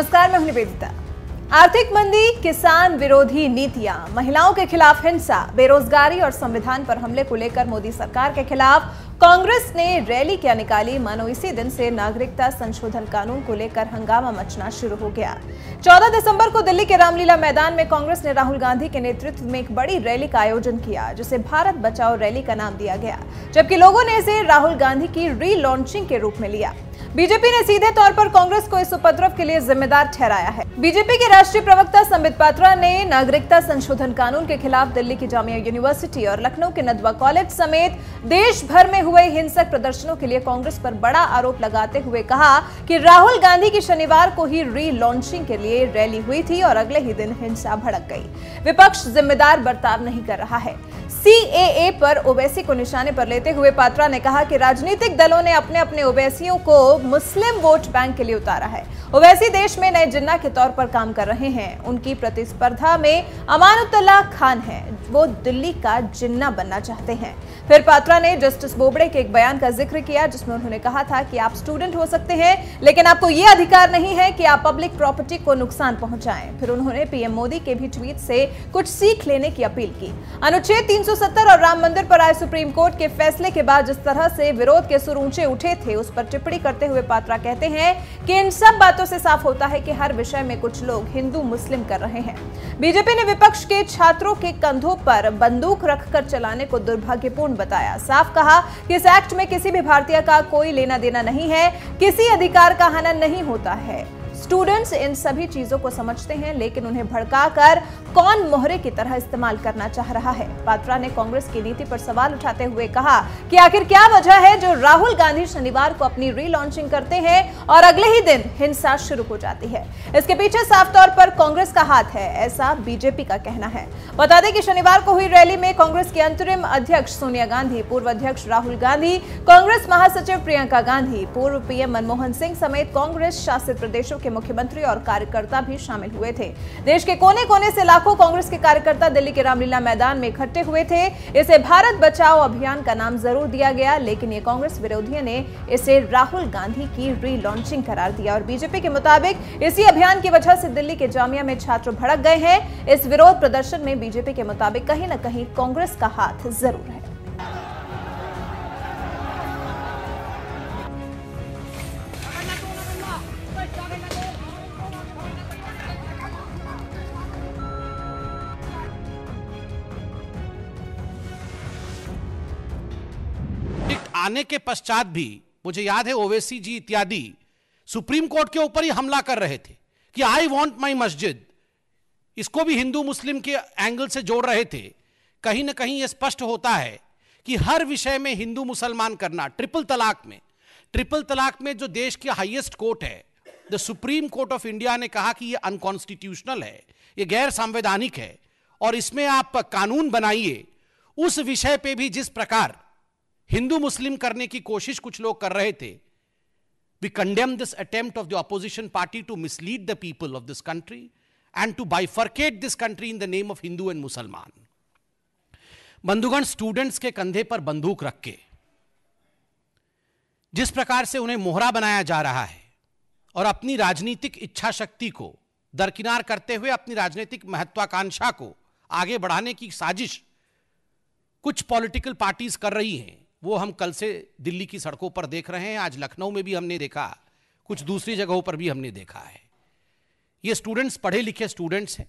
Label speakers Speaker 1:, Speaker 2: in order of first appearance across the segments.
Speaker 1: नमस्कार मैं हूं निवेदिता आर्थिक मंदी किसान विरोधी नीतियां महिलाओं के खिलाफ हिंसा बेरोजगारी और संविधान पर हमले को लेकर मोदी सरकार के खिलाफ कांग्रेस ने रैली क्या निकाली मानो इसी दिन से नागरिकता संशोधन कानून को लेकर हंगामा मचना शुरू हो गया 14 दिसंबर को दिल्ली के रामलीला मैदान में कांग्रेस ने राहुल गांधी के नेतृत्व में एक बड़ी रैली का आयोजन किया जिसे भारत बचाओ रैली का नाम दिया गया जबकि लोगों ने इसे राहुल गांधी की रीलॉन्चिंग के रूप में लिया बीजेपी ने सीधे तौर पर कांग्रेस को इस उपद्रव के लिए जिम्मेदार ठहराया है बीजेपी के राष्ट्रीय प्रवक्ता संबित पात्रा ने नागरिकता संशोधन कानून के खिलाफ दिल्ली की जामिया यूनिवर्सिटी और लखनऊ के नदवा कॉलेज समेत देश भर में हुए हिंसक प्रदर्शनों के लिए कांग्रेस पर बड़ा आरोप लगाते हुए कहा कि राहुल गांधी की शनिवार को ही री लॉन्चिंग के लिए रैली हुई थी और अगले ही दिन हिंसा भड़क गई विपक्ष जिम्मेदार बर्ताव नहीं कर रहा है सीएए पर ओबेसी को निशाने पर लेते हुए पात्रा ने कहा कि राजनीतिक दलों ने अपने अपने ओबेसियों को मुस्लिम वोट बैंक के लिए उतारा है ओबैसी देश में नए जिन्ना के तौर पर काम कर रहे हैं उनकी प्रतिस्पर्धा में अमानुतला खान है वो दिल्ली का जिन्ना बनना चाहते हैं फिर पात्रा ने जस्टिस बोबड़े फेफड़े के एक बयान का जिक्र किया जिसमें उन्होंने कहा था कि आप स्टूडेंट हो सकते हैं लेकिन आपको ये अधिकार नहीं है कि आप पब्लिक प्रॉपर्टी को नुकसान पहुंचाएं फिर उन्होंने पीएम मोदी के भी ट्वीट से कुछ सीख लेने की अपील की अनुच्छेद 370 और राम मंदिर पर आए सुप्रीम कोर्ट के फैसले के बाद जिस तरह से विरोध के सुर ऊंचे उठे थे उस पर टिप्पणी करते हुए पात्रा कहते हैं कि इन सब बातों से साफ होता है कि हर विषय में कुछ लोग हिंदू मुस्लिम कर रहे हैं बीजेपी ने विपक्ष के छात्रों के कंधों पर बंदूक रखकर चलाने को दुर्भाग्यपूर्ण बताया साफ कहा कि इस एक्ट में किसी भी भारतीय का कोई लेना देना नहीं है किसी अधिकार का हनन नहीं होता है स्टूडेंट्स इन सभी चीजों को समझते हैं लेकिन उन्हें भड़काकर कौन मोहरे की तरह इस्तेमाल करना चाह रहा है पात्रा ने कांग्रेस की नीति पर सवाल उठाते हुए कहा कि आखिर क्या वजह है जो राहुल गांधी शनिवार को अपनी रीलॉन्चिंग करते हैं और अगले ही दिन हिंसा शुरू हो जाती है इसके पीछे साफ तौर पर कांग्रेस का हाथ है ऐसा बीजेपी का कहना है बता दें कि शनिवार को हुई रैली में कांग्रेस के अंतरिम अध्यक्ष सोनिया गांधी पूर्व अध्यक्ष राहुल गांधी कांग्रेस महासचिव प्रियंका गांधी पूर्व पीएम मनमोहन सिंह समेत कांग्रेस शासित प्रदेशों के के मुख्यमंत्री और कार्यकर्ता भी शामिल हुए थे देश के कोने कोने से लाखों कांग्रेस के कार्यकर्ता दिल्ली के रामलीला मैदान में इकट्ठे हुए थे इसे भारत बचाओ अभियान का नाम जरूर दिया गया लेकिन ये कांग्रेस विरोधियों ने इसे राहुल गांधी की रीलॉन्चिंग करार दिया और बीजेपी के मुताबिक इसी अभियान की वजह से दिल्ली के जामिया में छात्र भड़क गए हैं इस विरोध प्रदर्शन में बीजेपी के मुताबिक कहीं न कहीं कांग्रेस का हाथ जरूर है
Speaker 2: आने के पश्चात भी मुझे याद है ओवेसी जी इत्यादि सुप्रीम कोर्ट के ऊपर ही हमला कर रहे थे कि आई वॉन्ट माई मस्जिद इसको भी हिंदू मुस्लिम के एंगल से जोड़ रहे थे कहीं ना कहीं यह स्पष्ट होता है कि हर विषय में हिंदू मुसलमान करना ट्रिपल तलाक में ट्रिपल तलाक में जो देश की हाईएस्ट कोर्ट है the supreme court of India ने कहा कि यह अनकॉन्स्टिट्यूशनल है यह गैर संवैधानिक है और इसमें आप कानून बनाइए उस विषय पे भी जिस प्रकार हिंदू मुस्लिम करने की कोशिश कुछ लोग कर रहे थे we condemn this attempt of the opposition party to mislead the people of this country and to bifurcate this country in the name of Hindu and Musalman बंधुगण स्टूडेंट्स के कंधे पर बंदूक रख के जिस प्रकार से उन्हें मोहरा बनाया जा रहा है और अपनी राजनीतिक इच्छा शक्ति को दरकिनार करते हुए अपनी राजनीतिक महत्वाकांक्षा को आगे बढ़ाने की साजिश कुछ पॉलिटिकल पार्टीज कर रही हैं वो हम कल से दिल्ली की सड़कों पर देख रहे हैं आज लखनऊ में भी हमने देखा कुछ दूसरी जगहों पर भी हमने देखा है ये स्टूडेंट्स पढ़े लिखे स्टूडेंट्स हैं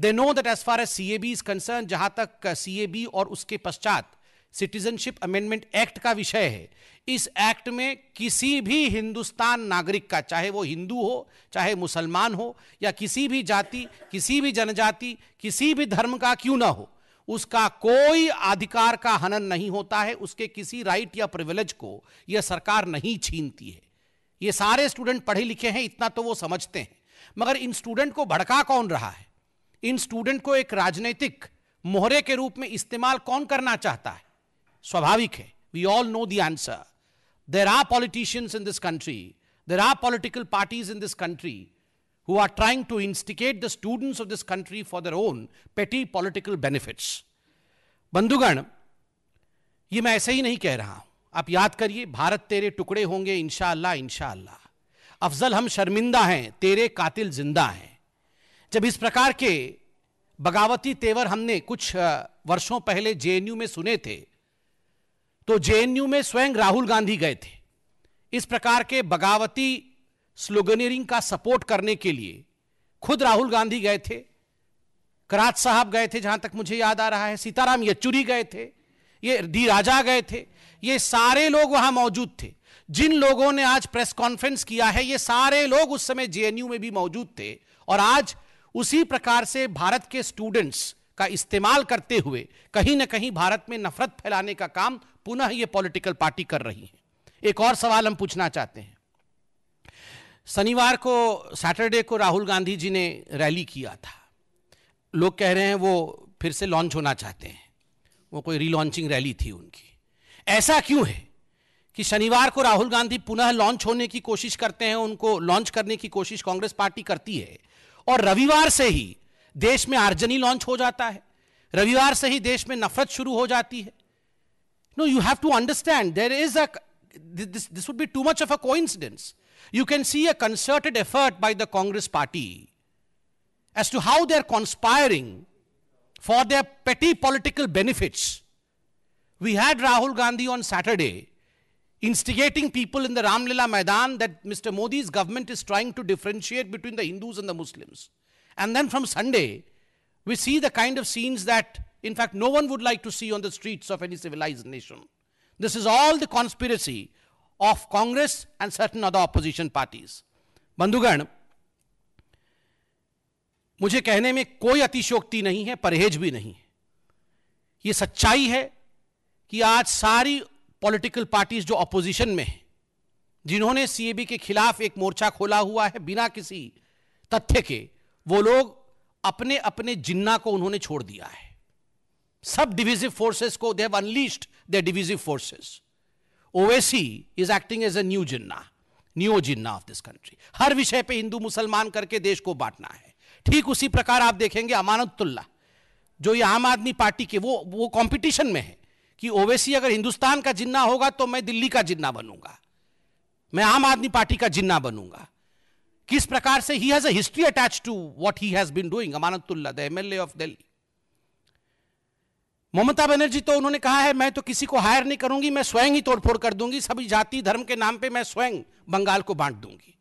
Speaker 2: they know that as far as C A B is concern जहां तक सी ए बी और उसके पश्चात सिटीजनशिप अमेंडमेंट एक्ट का विषय है इस एक्ट में किसी भी हिंदुस्तान नागरिक का चाहे वो हिंदू हो चाहे मुसलमान हो या किसी भी जाति किसी भी जनजाति किसी भी धर्म का क्यों ना हो उसका कोई अधिकार का हनन नहीं होता है उसके किसी राइट या प्रिविलेज को यह सरकार नहीं छीनती है ये सारे स्टूडेंट पढ़े लिखे हैं इतना तो वो समझते हैं मगर इन स्टूडेंट को भड़का कौन रहा है इन स्टूडेंट को एक राजनीतिक मोहरे के रूप में इस्तेमाल कौन करना चाहता है स्वाभाविक है we all know the answer there are politicians in this country there are political parties in this country who are trying to instigate the students of this country for their own petty political benefits. बंधुगण ये मैं ऐसे ही नहीं कह रहा हूं आप याद करिए भारत तेरे टुकड़े होंगे इनशाला इनशाला अफजल हम शर्मिंदा हैं तेरे कातिल जिंदा हैं जब इस प्रकार के बगावती तेवर हमने कुछ वर्षों पहले जेएनयू में सुने थे तो जेएनयू में स्वयं राहुल गांधी गए थे इस प्रकार के बगावती स्लोगनियरिंग का सपोर्ट करने के लिए खुद राहुल गांधी गए थे कराज साहब गए थे जहां तक मुझे याद आ रहा है सीताराम येचुरी गए थे ये डी राजा गए थे ये सारे लोग वहां मौजूद थे जिन लोगों ने आज प्रेस कॉन्फ्रेंस किया है ये सारे लोग उस समय जेएनयू में भी मौजूद थे और आज उसी प्रकार से भारत के स्टूडेंट्स का इस्तेमाल करते हुए कहीं ना कहीं भारत में नफरत फैलाने का काम पुनः ये पॉलिटिकल पार्टी कर रही है एक और सवाल हम पूछना चाहते हैं शनिवार को सैटरडे को राहुल गांधी जी ने रैली किया था लोग कह रहे हैं वो फिर से लॉन्च होना चाहते हैं वो कोई रीलॉन्चिंग रैली थी उनकी ऐसा क्यों है कि शनिवार को राहुल गांधी पुनः लॉन्च होने की कोशिश करते हैं उनको लॉन्च करने की कोशिश कांग्रेस पार्टी करती है और रविवार से ही देश में आर्जनी लॉन्च हो जाता है रविवार से ही देश में नफरत शुरू हो जाती है no you have to understand there is a this would be too much of a coincidence You can see a concerted effort by the Congress party as to how they're conspiring for their petty political benefits. We had Rahul Gandhi on Saturday instigating people in the Ramlila Maidan that Mr. Modi's government is trying to differentiate between the Hindus and the Muslims. And then from Sunday, we see the kind of scenes that, in fact, no one would like to see on the streets of any civilized nation. This is all the conspiracy of Congress and certain other opposition parties. बंधुगण मुझे कहने में कोई अतिशोक्ति नहीं है परहेज भी नहीं है यह सच्चाई है कि आज सारी पॉलिटिकल पार्टीज जो अपोजिशन में है जिन्होंने सीएबी के खिलाफ एक मोर्चा खोला हुआ है बिना किसी तथ्य के वो लोग अपने अपने जिन्ना को उन्होंने छोड़ दिया है सब डिविजिव फोर्सेस को they have unleashed the divisive forces Owaisi is acting as a new Jinnah new Jinnah of this country हर विषय पे हिंदू मुसलमान करके देश को बांटना है ठीक उसी प्रकार आप देखेंगे अमानतुल्ला जो ये आम आदमी पार्टी के वो वो कंपटीशन में है कि ओवैसी अगर हिंदुस्तान का जिन्ना होगा तो मैं दिल्ली का जिन्ना बनूंगा मैं आम आदमी पार्टी का जिन्ना बनूंगा किस प्रकार से he has a history attach to what he has been doing Amanatullah the MLA of Delhi Mamata Banerjee तो उन्होंने कहा है मैं तो किसी को हायर नहीं करूंगी मैं स्वयं ही तोड़फोड़ कर दूंगी सभी जाति धर्म के नाम पे मैं स्वयं बंगाल को बांट दूंगी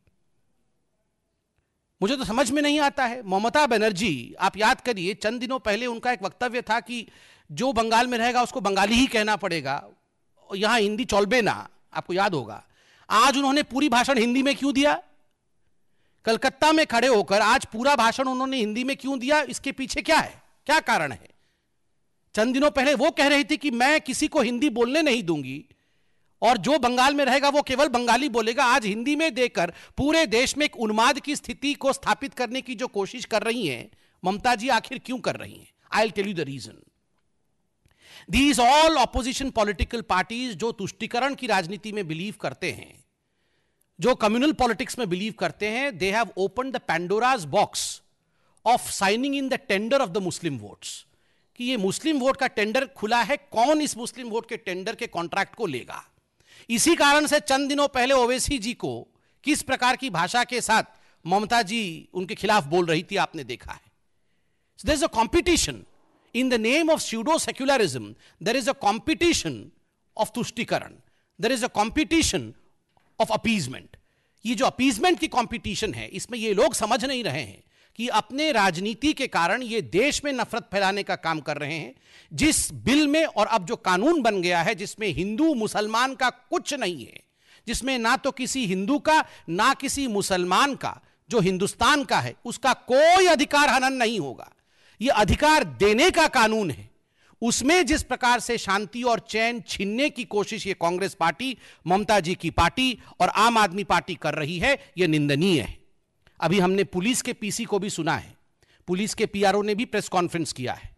Speaker 2: मुझे तो समझ में नहीं आता है ममता बनर्जी आप याद करिए चंद दिनों पहले उनका एक वक्तव्य था कि जो बंगाल में रहेगा उसको बंगाली ही कहना पड़ेगा यहां हिंदी चौलबे ना आपको याद होगा आज उन्होंने पूरी भाषण हिंदी में क्यों दिया कलकत्ता में खड़े होकर आज पूरा भाषण उन्होंने हिंदी में क्यों दिया इसके पीछे क्या है क्या कारण है चंद दिनों पहले वो कह रही थी कि मैं किसी को हिंदी बोलने नहीं दूंगी और जो बंगाल में रहेगा वो केवल बंगाली बोलेगा आज हिंदी में देकर पूरे देश में एक उन्माद की स्थिति को स्थापित करने की जो कोशिश कर रही हैं ममता जी आखिर क्यों कर रही हैं I tell you the reason these all opposition political parties जो तुष्टिकरण की राजनीति में बिलीव करते हैं जो कम्युनल पॉलिटिक्स में बिलीव करते हैं they have open the Pandora's box of signing in the tender of the Muslim votes कि ये मुस्लिम वोट का टेंडर खुला है कौन इस मुस्लिम वोट के टेंडर के कॉन्ट्रैक्ट को लेगा इसी कारण से चंद दिनों पहले ओवैसी जी को किस प्रकार की भाषा के साथ ममता जी उनके खिलाफ बोल रही थी आपने देखा है there is a competition in the name of pseudo secularism there is a competition of tushtikaran there is a competition of appeasement ये जो अपीजमेंट की कॉम्पिटिशन है इसमें ये लोग समझ नहीं रहे हैं कि अपने राजनीति के कारण ये देश में नफरत फैलाने का काम कर रहे हैं जिस बिल में और अब जो कानून बन गया है जिसमें हिंदू मुसलमान का कुछ नहीं है जिसमें ना तो किसी हिंदू का ना किसी मुसलमान का जो हिंदुस्तान का है उसका कोई अधिकार हनन नहीं होगा ये अधिकार देने का कानून है उसमें जिस प्रकार से शांति और चैन छीनने की कोशिश ये कांग्रेस पार्टी ममता जी की पार्टी और आम आदमी पार्टी कर रही है यह निंदनीय है अभी हमने पुलिस के पीसी को भी सुना है पुलिस के पीआरओ ने भी प्रेस कॉन्फ्रेंस किया है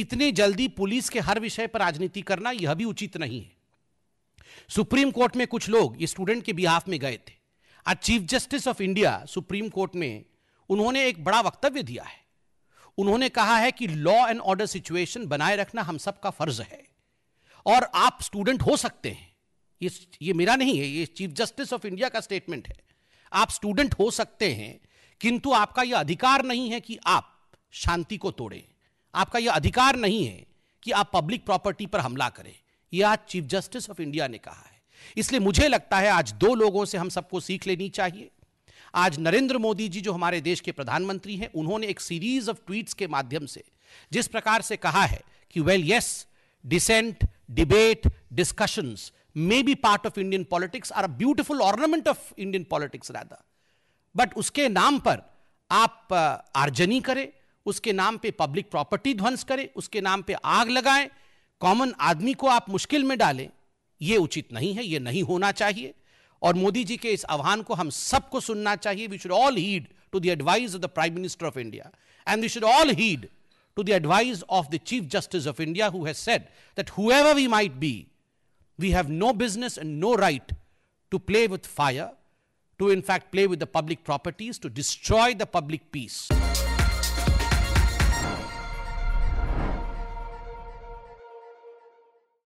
Speaker 2: इतनी जल्दी पुलिस के हर विषय पर राजनीति करना यह भी उचित नहीं है सुप्रीम कोर्ट में कुछ लोग स्टूडेंट के बिहाफ में गए थे आज chief justice of India supreme court में उन्होंने एक बड़ा वक्तव्य दिया है उन्होंने कहा है कि लॉ एंड ऑर्डर सिचुएशन बनाए रखना हम सबका फर्ज है और आप स्टूडेंट हो सकते हैं ये ये मेरा नहीं है ये चीफ जस्टिस ऑफ इंडिया का स्टेटमेंट है आप स्टूडेंट हो सकते हैं किंतु आपका यह अधिकार नहीं है कि आप शांति को तोड़े आपका यह अधिकार नहीं है कि आप पब्लिक प्रॉपर्टी पर हमला करें यह आज चीफ जस्टिस ऑफ इंडिया ने कहा है इसलिए मुझे लगता है आज दो लोगों से हम सबको सीख लेनी चाहिए आज नरेंद्र मोदी जी जो हमारे देश के प्रधानमंत्री हैं उन्होंने एक सीरीज ऑफ ट्वीट्स के माध्यम से जिस प्रकार से कहा है कि well well, yes yes, dissent, debate, discussions may be part of Indian politics, are a beautiful ornament of Indian politics rather. But उसके नाम पर आप uh, आर्जनी करें उसके नाम पे पब्लिक प्रॉपर्टी ध्वंस करें उसके नाम पे आग लगाएं कॉमन आदमी को आप मुश्किल में डालें ये उचित नहीं है ये नहीं होना चाहिए और मोदी जी के इस आह्वान को हम सबको सुनना चाहिए we should all heed to the advice of the prime minister of India and we should all heed to the advice of the Chief Justice of India, who has said that whoever we might be, we have no business and no right to play with fire, to in fact play with the public properties, to destroy the public peace.